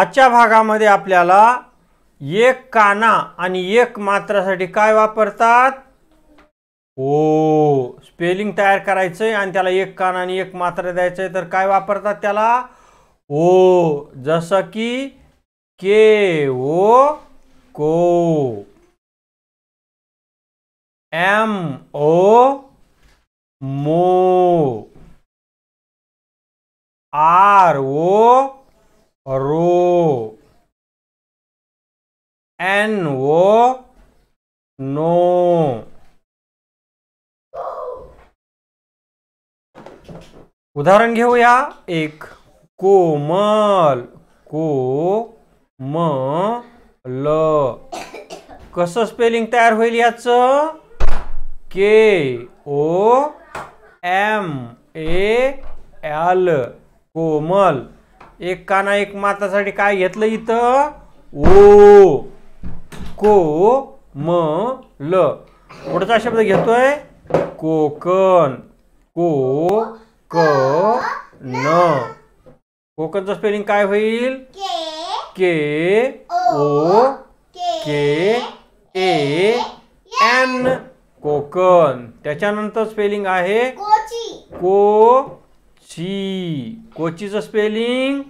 आजच्या भागामध्ये आपल्याला एक काना आणि एक मात्रासाठी काय वापरतात ओ स्पेलिंग तयार करायचंय आणि त्याला एक काना आणि एक मात्रा द्यायचंय तर काय वापरतात त्याला ओ जसं की के ओ को एम ओ मो आर ओ रो एन वो नो उदाहरण घेऊया एक कोमल को म ल कसं स्पेलिंग तयार होईल याच के ओ एम ए एल कोमल एक काना एक मातासाठी काय घेतलं इथं ओ को म ल पुढचा शब्द घेतोय कोकण को क न कोकणचं स्पेलिंग काय होईल के ओ के ए एन कोकण त्याच्यानंतर स्पेलिंग आहे को सी कोचीचं spelling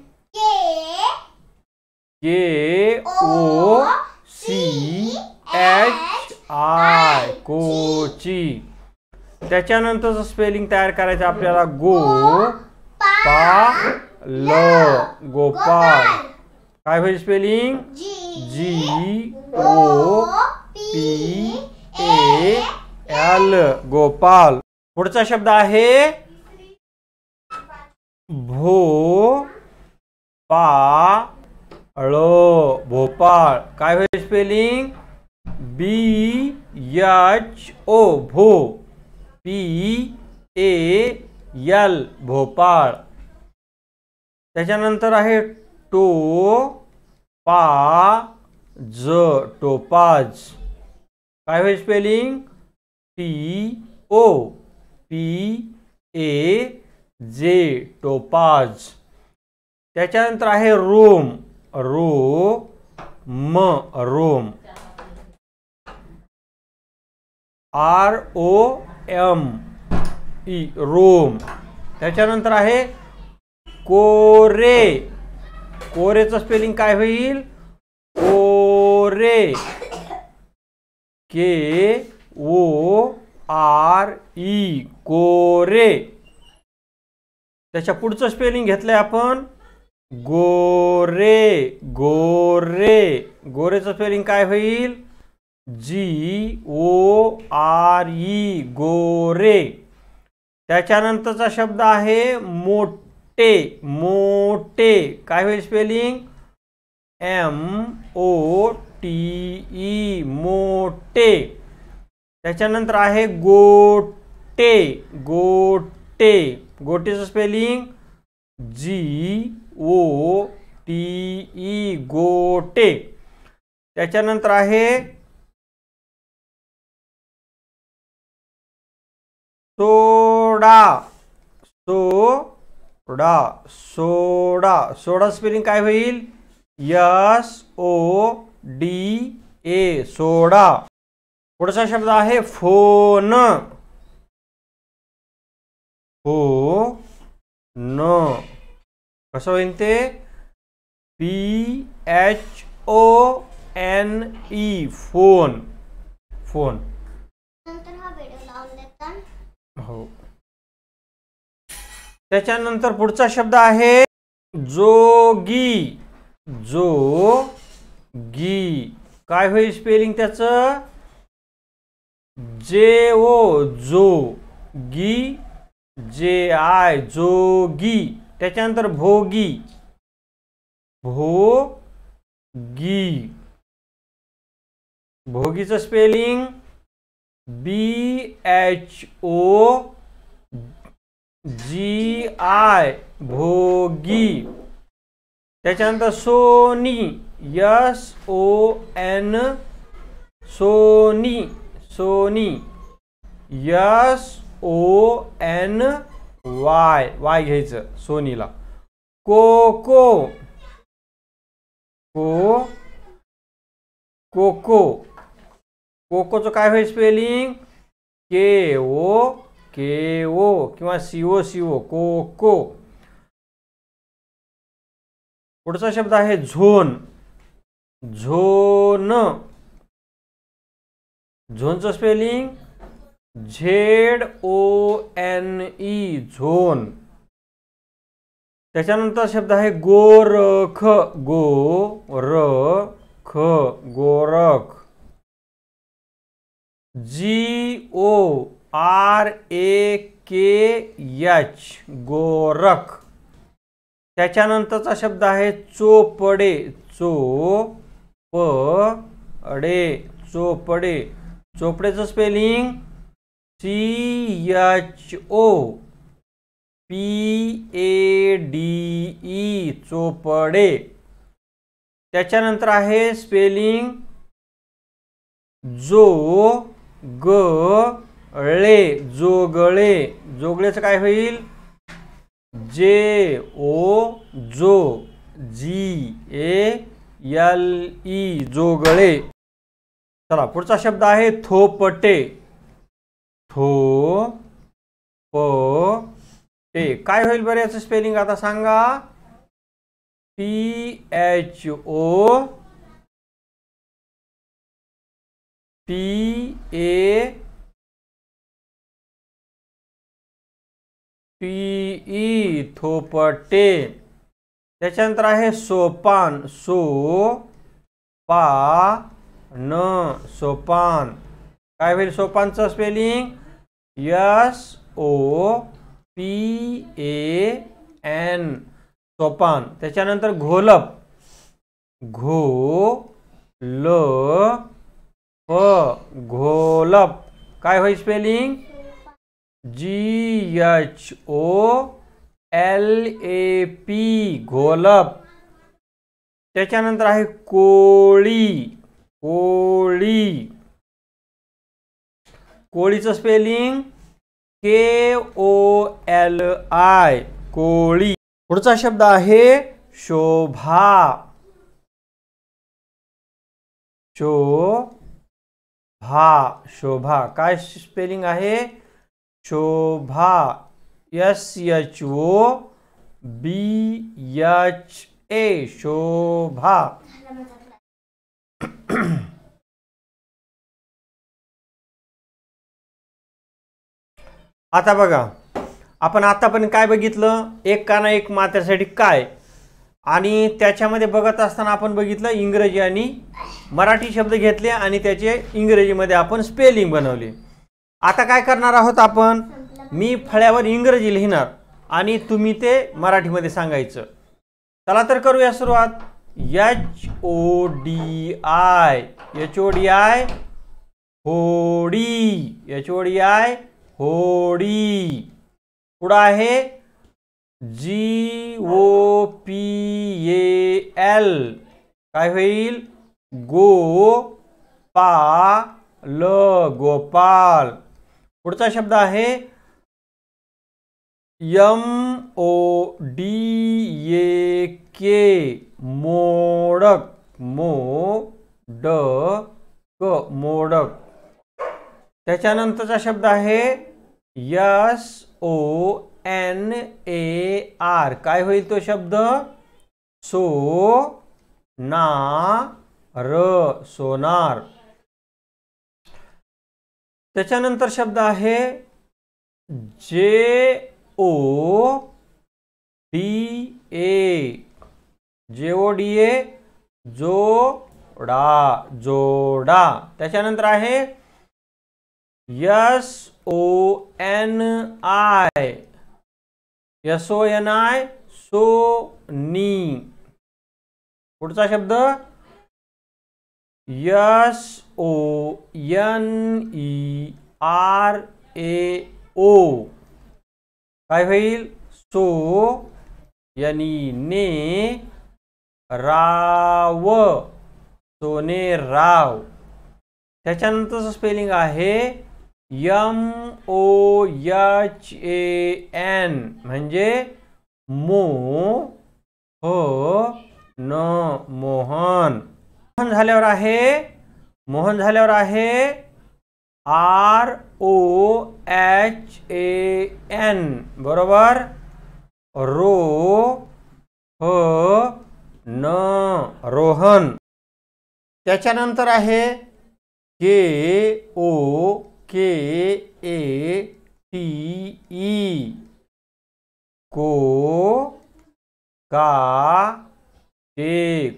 K O C H I Kochi त्याच्यानंतरचं स्पेलिंग तयार करायचं आपल्याला गो पा ल गोपाल काय पाहिजे spelling G O P A L Gopal पुढचा शब्द आहे भो पा ळ भोपाळ काय होईल स्पेलिंग बी एच ओ भो पी ए एल भोपाळ त्याच्यानंतर आहे टो पा ज टोपाज काय होईल spelling P O P A J topaz त्याच्यानंतर आहे रोम रो म Rome R O M E Rome त्याच्यानंतर आहे कोरे कोरेचं स्पेलिंग काय होईल कोरे के ओ आर ई कोरे त्याच्या पुढचं स्पेलिंग घेतलंय आपण गोरे गोरे गोरेचं स्पेलिंग काय होईल जी ओ आर ई गोरे त्याच्यानंतरचा शब्द आहे मोटे मोटे काय होईल spelling M O T E Mote त्याच्यानंतर आहे गोटे गोटे गोटीचं spelling G O T E Gote त्याच्यानंतर आहे सोडा सोडा सोडा सोडा स्पेलिंग काय होईल यस ओ डी ए सोडा पुढचा शब्द आहे फोन हो न कसं होईन ते P H O N E phone phone हो त्याच्यानंतर पुढचा शब्द आहे जोगी जो गी काय होईल स्पेलिंग त्याचं जे ओ जो गी जे आय जोगी त्याच्यानंतर भोगी भोगी भोगीचं spelling B H O G I Bhogi त्याच्यानंतर Soni S O N Soni Soni S O N Y Y घ्यायचं सोनीला कोको को कोको कोकोचं काय होईल स्पेलिंग के ओ के ओ किंवा सीओ सीओ कोको पुढचा शब्द आहे झोन झोन झोनचं spelling Z O N E zone त्याच्यानंतर शब्द आहे गोरख गो र ख Gorakh G O R A K H Gorakh त्याच्यानंतरचा शब्द आहे चोपडे चो प अडे चोपडे चोपडेचं spelling C H O P A D E Chopde त्याच्यानंतर आहे स्पेलिंग जो गळे जोगळे जोगळेचं काय होईल जे ओ जो जी ए एल ई जोगळे चला पुढचा शब्द आहे थोपटे थो, प ए काय होईल बरं याचं स्पेलिंग आता सांगा P H O P A P E Thopte त्याच्यानंतर आहे सोपान सो पा न सोपान काय होईल सोपानचं spelling S O P A N Sopan तेन घोलप घो ल प घोलप का हो spelling G H O L A P Gholap है आहे कोली कोळीचं spelling K O L I Koli पुढचा शब्द आहे शोभा शो भा शोभा काय स्पेलिंग आहे Shobha S H O B H A Shobha आता बघा आपण पण काय बघितलं एक काना एक मात्यासाठी काय आणि त्याच्यामध्ये बघत असताना आपण बघितलं इंग्रजी आणि मराठी शब्द घेतले आणि त्याचे इंग्रजीमध्ये आपण स्पेलिंग बनवले आता काय करणार आहोत आपण मी फळ्यावर इंग्रजी लिहिणार आणि तुम्ही ते मराठीमध्ये सांगायचं चला तर करूया सुरुवात H O D I H O D I होडी एच ओ डी आय होडी पुढं आहे जी ओ पी ए एल काय होईल गो पा ल गोपाल पुढचा शब्द आहे M O D A K Modak मो ड क मोडक त्याच्यानंतरचा शब्द आहे S O N A R काय होईल तो शब्द सो ना र सोनार त्याच्यानंतर शब्द आहे जे ओ डी ए जे ओ डी ए जोडा जोडा त्याच्यानंतर आहे S O N I S O N I सो नी पुढचा शब्द S O N E R A O काय होईल सो यनी ने राव सोने राव त्याच्यानंतरचं स्पेलिंग आहे M O H A N मे मो हो न मोहन मोहन है मोहन है R O H A N बरोबर रो हो न रोहन तर है के ओ के ए टी ई को का टे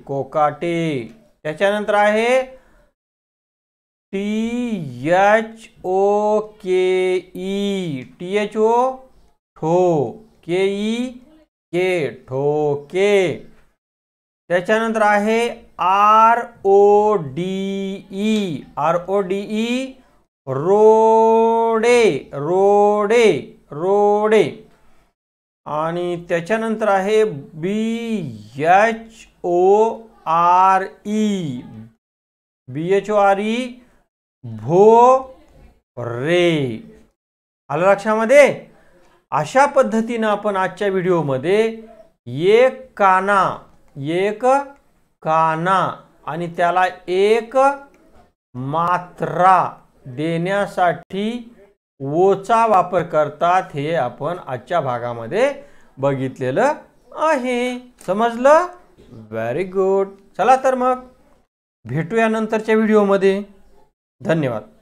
कोकाटे त्याच्यानंतर है T H O K E T H O ठो के ई के ठोके त्याच्यानंतर है R O D E R O D E Rode Rode Rode आणि त्याच्यानंतर आहे B H O R E B H O R E भो रे आलं लक्षामध्ये अशा पद्धतीनं आपण आजच्या व्हिडिओमध्ये एक काना एक काना आणि त्याला एक मात्रा देण्यासाठी ओचा वापर करतात हे आपण आजच्या भागामध्ये बघितलेलं आहे समजलं व्हेरी गुड चला तर मग भेटूया नंतरच्या व्हिडिओमध्ये धन्यवाद